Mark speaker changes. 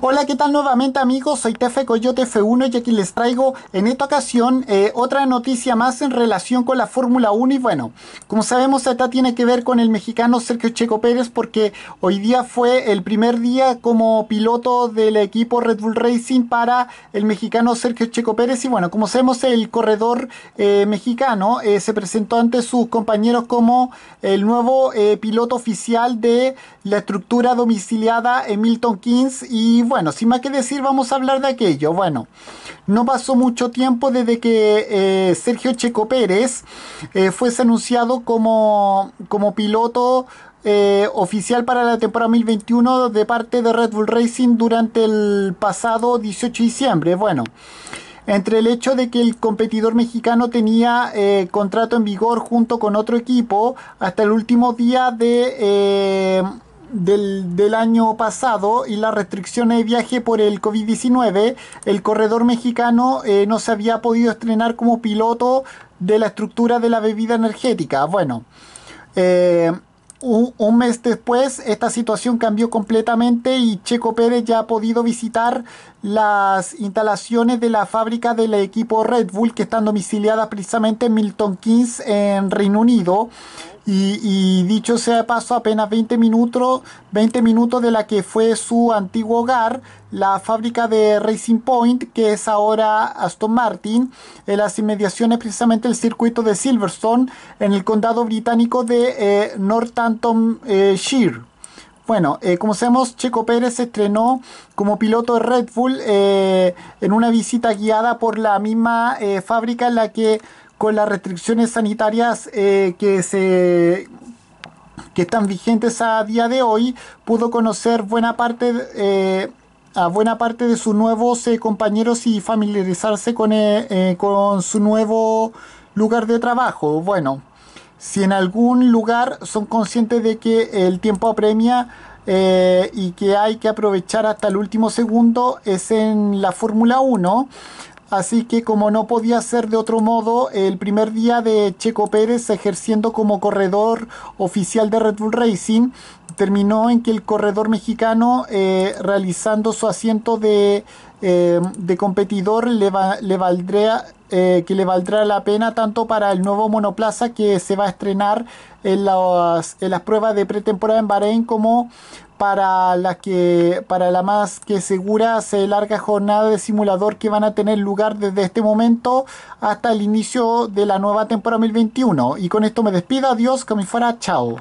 Speaker 1: Hola, ¿qué tal nuevamente amigos? Soy Tefe Coyote F1 y aquí les traigo en esta ocasión eh, otra noticia más en relación con la Fórmula 1 y bueno, como sabemos esta tiene que ver con el mexicano Sergio Checo Pérez porque hoy día fue el primer día como piloto del equipo Red Bull Racing para el mexicano Sergio Checo Pérez y bueno, como sabemos el corredor eh, mexicano eh, se presentó ante sus compañeros como el nuevo piloto oficial de la estructura domiciliada en Milton Keynes y y bueno, sin más que decir, vamos a hablar de aquello. Bueno, no pasó mucho tiempo desde que eh, Sergio Checo Pérez eh, fuese anunciado como, como piloto eh, oficial para la temporada 2021 de parte de Red Bull Racing durante el pasado 18 de diciembre. Bueno, entre el hecho de que el competidor mexicano tenía contrato en vigor junto con otro equipo hasta el último día de, del, año pasado y las restricciones de viaje por el COVID-19, el corredor mexicano eh, no se había podido estrenar como piloto de la estructura de la bebida energética. Bueno, eh, un, un, mes después esta situación cambió completamente y Checo Pérez ya ha podido visitar las instalaciones de la fábrica del equipo Red Bull que están domiciliadas precisamente en Milton Keynes en Reino Unido. Y, dicho sea paso, apenas 20 minutos, 20 minutos de la que fue su antiguo hogar, la fábrica de Racing Point, que es ahora Aston Martin, en las inmediaciones precisamente el circuito de Silverstone, en el condado británico de eh, Northamptonshire. Eh, bueno, eh, como sabemos, Checo Pérez se estrenó como piloto de Red Bull en una visita guiada por la misma fábrica en la que con las restricciones sanitarias eh, que se que están vigentes a día de hoy, pudo conocer buena parte eh, a buena parte de sus nuevos eh, compañeros y familiarizarse con, con su nuevo lugar de trabajo. Bueno, si en algún lugar son conscientes de que el tiempo apremia, y que hay que aprovechar hasta el último segundo es en la Fórmula 1, Así que como no podía ser de otro modo, el primer día de Checo Pérez ejerciendo como corredor oficial de Red Bull Racing terminó en que el corredor mexicano eh, realizando su asiento de eh, de competidor le, eh, que le valdrá la pena tanto para el nuevo monoplaza que se va a estrenar en las, pruebas de pretemporada en Bahrein como para la, que, para la más que segura se larga jornada de simulador que van a tener lugar desde este momento hasta el inicio de la nueva temporada 2021. Y con esto me despido, adiós, que me fuera, chao.